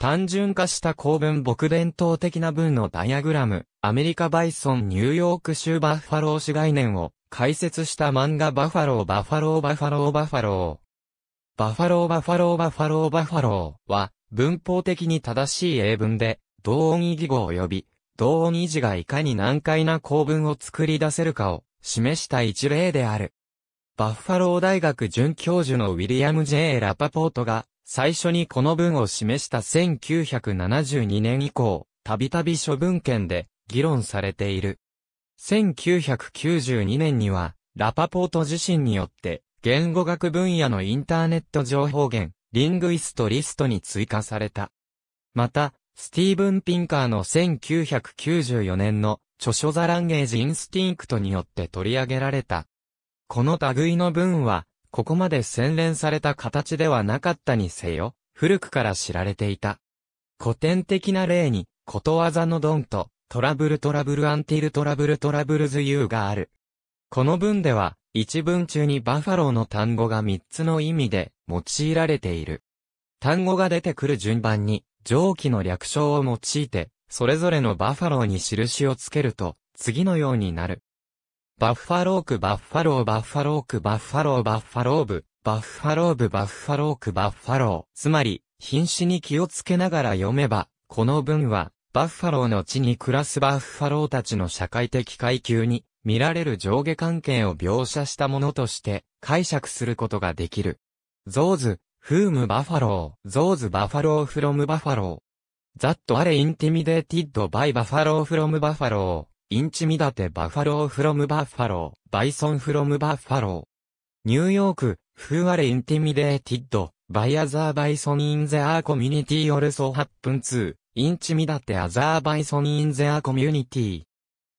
単純化した公文僕伝統的な文のダイアグラム、アメリカバイソンニューヨーク州バッファロー市概念を解説した漫画バッファローバッファローバッファローバッファロー。バッファローバッファローバッファローバッファローは文法的に正しい英文で同音異義語及び同音異義がいかに難解な構文を作り出せるかを示した一例である。バッファロー大学准教授のウィリアム・ジェイ・ラパポートが最初にこの文を示した1972年以降、たびたび諸文献で議論されている。1992年には、ラパポート自身によって、言語学分野のインターネット情報源、リングイストリストに追加された。また、スティーブン・ピンカーの1994年の著書ザ・ランゲージ・インスティンクトによって取り上げられた。この類の文は、ここまで洗練された形ではなかったにせよ、古くから知られていた。古典的な例に、ことわざのドンと、トラブルトラブルアンティルトラブルトラブルズユーがある。この文では、一文中にバファローの単語が三つの意味で用いられている。単語が出てくる順番に、上記の略称を用いて、それぞれのバファローに印をつけると、次のようになる。バッファロークバッファローバッファロークバッファローバッファローブ、バッファローブバッファロークバッファロー。つまり、品種に気をつけながら読めば、この文は、バッファローの地に暮らすバッファローたちの社会的階級に、見られる上下関係を描写したものとして解釈することができる。ゾーズ、フームバファロー、ゾーズバファローフロムバファロー。ザットアレインティミデーティッドバイバファローフロムバファロー。インチミダテバファローフロムバッファロー、バイソンフロムバッファロー。ニューヨーク、フーアレインティミデーティッド、バイアザーバイソンインゼアーコミュニティオルソハップンツー、インチミダテアザーバイソンインゼアーコミュニティ。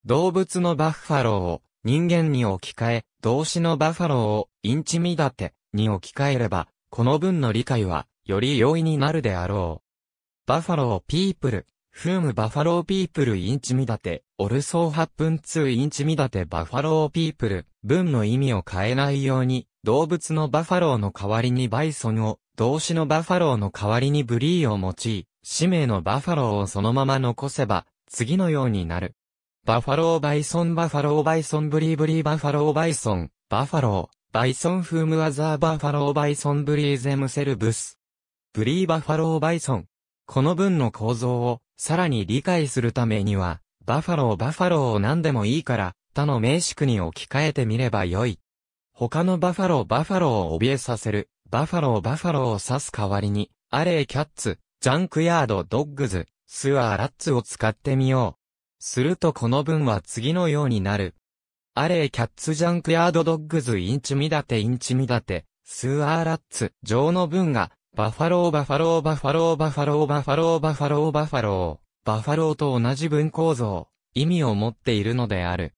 動物のバッファローを人間に置き換え、動詞のバッファローをインチミダテに置き換えれば、この文の理解はより容易になるであろう。バッファローピープル、フームバファローピープルインチミダテ、オルソーハップンツーインチミダテバファローピープル、文の意味を変えないように、動物のバファローの代わりにバイソンを、動詞のバファローの代わりにブリーを用い、氏名のバファローをそのまま残せば、次のようになる。バファローバイソンバファローバイソンブリーブリーバファローバイソン、バファロー、バイソンフームアザーバファローバイソンブリーゼムセルブス。ブリーバファローバイソン。この文の構造をさらに理解するためには、バファローバファローを何でもいいから、他の名詞句に置き換えてみればよい。他のバファローバファローを怯えさせる、バファローバファローを指す代わりに、アレイ・キャッツ、ジャンクヤードドッグズ、スアーラッツを使ってみよう。するとこの文は次のようになる。アレイ・キャッツジャンクヤードドッグズインチミダテインチミダテ、スアーラッツ上の文がバファローバファローバファローバファローバファローバファローバファロー、バファローと同じ文構造、意味を持っているのである。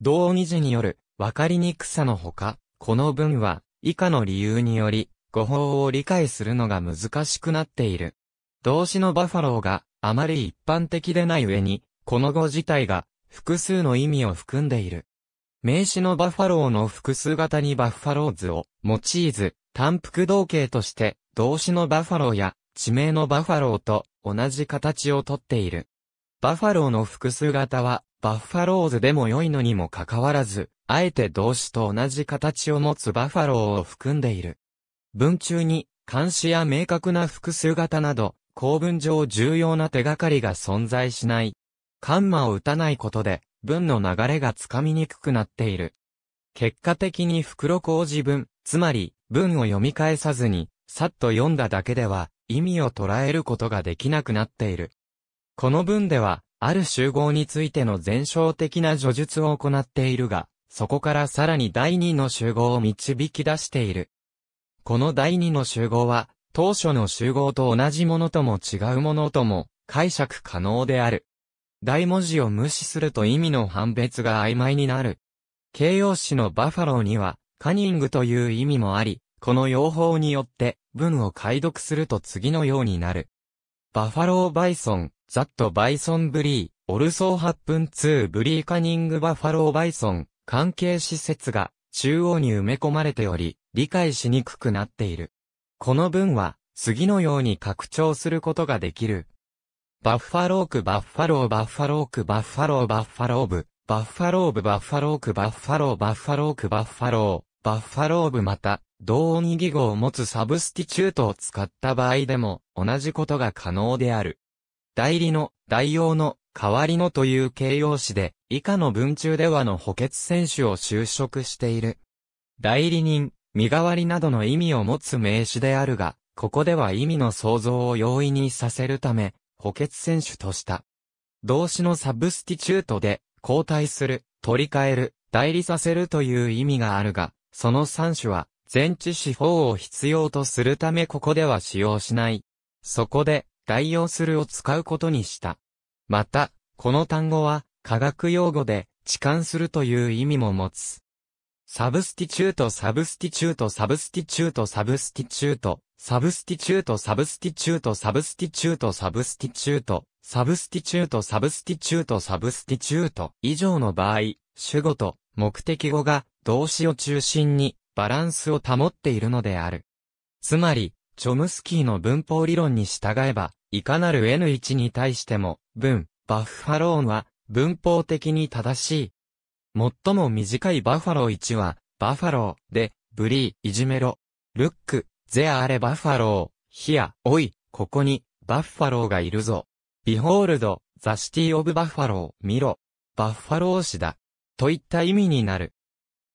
同義字による、わかりにくさのほか、この文は、以下の理由により、語法を理解するのが難しくなっている。動詞のバファローが、あまり一般的でない上に、この語自体が、複数の意味を含んでいる。名詞のバファローの複数型にバッファローズを用いず、単幅同型として、動詞のバファローや、地名のバファローと同じ形をとっている。バファローの複数型は、バッファローズでも良いのにもかかわらず、あえて動詞と同じ形を持つバファローを含んでいる。文中に、漢詩や明確な複数型など、構文上重要な手がかりが存在しない。カンマを打たないことで、文の流れがつかみにくくなっている。結果的に袋小路文、つまり、文を読み返さずに、さっと読んだだけでは、意味を捉えることができなくなっている。この文では、ある集合についての全称的な叙述を行っているが、そこからさらに第二の集合を導き出している。この第二の集合は、当初の集合と同じものとも違うものとも解釈可能である。大文字を無視すると意味の判別が曖昧になる。形容詞のバファローには、カニングという意味もあり、この用法によって文を解読すると次のようになる。バファローバイソン、ザットバイソンブリー、オルソーハップンツーブリーカニングバファローバイソン、関係施設が中央に埋め込まれており、理解しにくくなっている。この文は、次のように拡張することができる。バッファロークバッファローバッファロークバッファローバッファローブ、バッファローブバッファロークバッファローバッファローバッファローバッファローブまた、同音義語を持つサブスティチュートを使った場合でも、同じことが可能である。代理の、代用の、代わりのという形容詞で、以下の文中ではの補欠選手を就職している。代理人、身代わりなどの意味を持つ名詞であるが、ここでは意味の想像を容易にさせるため、補欠選手とした。動詞のサブスティチュートで、交代する、取り替える、代理させるという意味があるが、その三種は、全知四方を必要とするためここでは使用しない。そこで、代用するを使うことにした。また、この単語は、科学用語で、置換するという意味も持つ。サブスティチュート、サブスティチュート、サブスティチュート、サブスティチュート、サブスティチュート、サブスティチュート、サブスティチュート、サブスティチュート、サブスティチュート、サブスティチュート、サブスティチュート、以上の場合、主語と目的語が動詞を中心にバランスを保っているのである。つまり、チョムスキーの文法理論に従えば、いかなる N1 に対しても、文、バッファローンは文法的に正しい。最も短いバッファロー1は、バッファローで、ブリー、いじめろ。ルック、ゼアあれバッファロー、ヒア、おい、ここに、バッファローがいるぞ。ビホールド、ザシティオブバッファロー、見ろ。バッファロー氏だ。といった意味になる。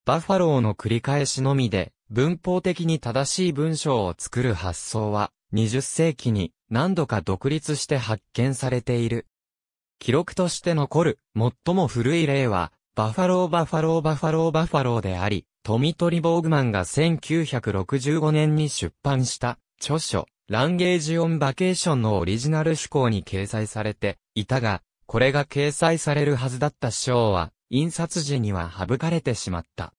バファローの繰り返しのみで、文法的に正しい文章を作る発想は、20世紀に何度か独立して発見されている。記録として残る最も古い例は、バファローバファローバファローバファローであり、トミトリ・ボーグマンが1965年に出版した著書、ランゲージ・オン・バケーションのオリジナル趣向に掲載されていたが、これが掲載されるはずだった章は、印刷時には省かれてしまった。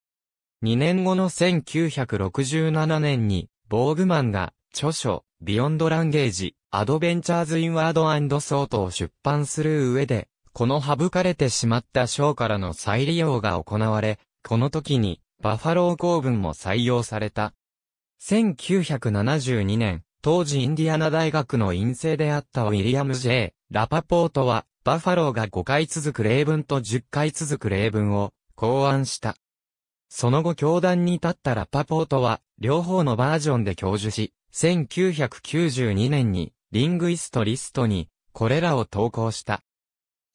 2年後の1967年に、ボーグマンが、著書、ビヨンドランゲージ、アドベンチャーズ・インワードソートを出版する上で、この省かれてしまった章からの再利用が行われ、この時に、バファロー公文も採用された。1972年、当時インディアナ大学の院生であったウィリアム・ジェイ・ラパポートは、バファローが5回続く例文と10回続く例文を考案した。その後教団に立ったラパポートは、両方のバージョンで教授し、1992年に、リングイストリストに、これらを投稿した。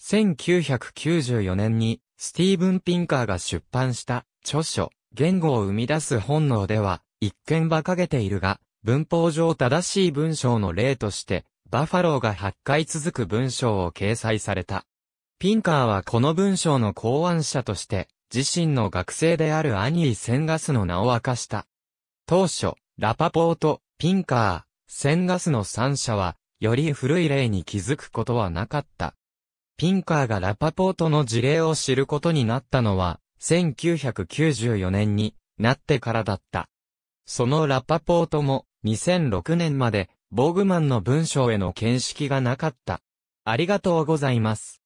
1994年に、スティーブン・ピンカーが出版した、著書、言語を生み出す本能では、一見馬鹿げているが、文法上正しい文章の例として、バファローが8回続く文章を掲載された。ピンカーはこの文章の考案者として、自身の学生であるアニー・センガスの名を明かした。当初、ラパポート、ピンカー、センガスの3社は、より古い例に気づくことはなかった。ピンカーがラパポートの事例を知ることになったのは、1994年になってからだった。そのラパポートも2006年までボーグマンの文章への見識がなかった。ありがとうございます。